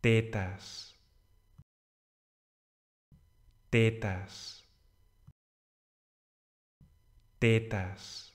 tetas, tetas, tetas.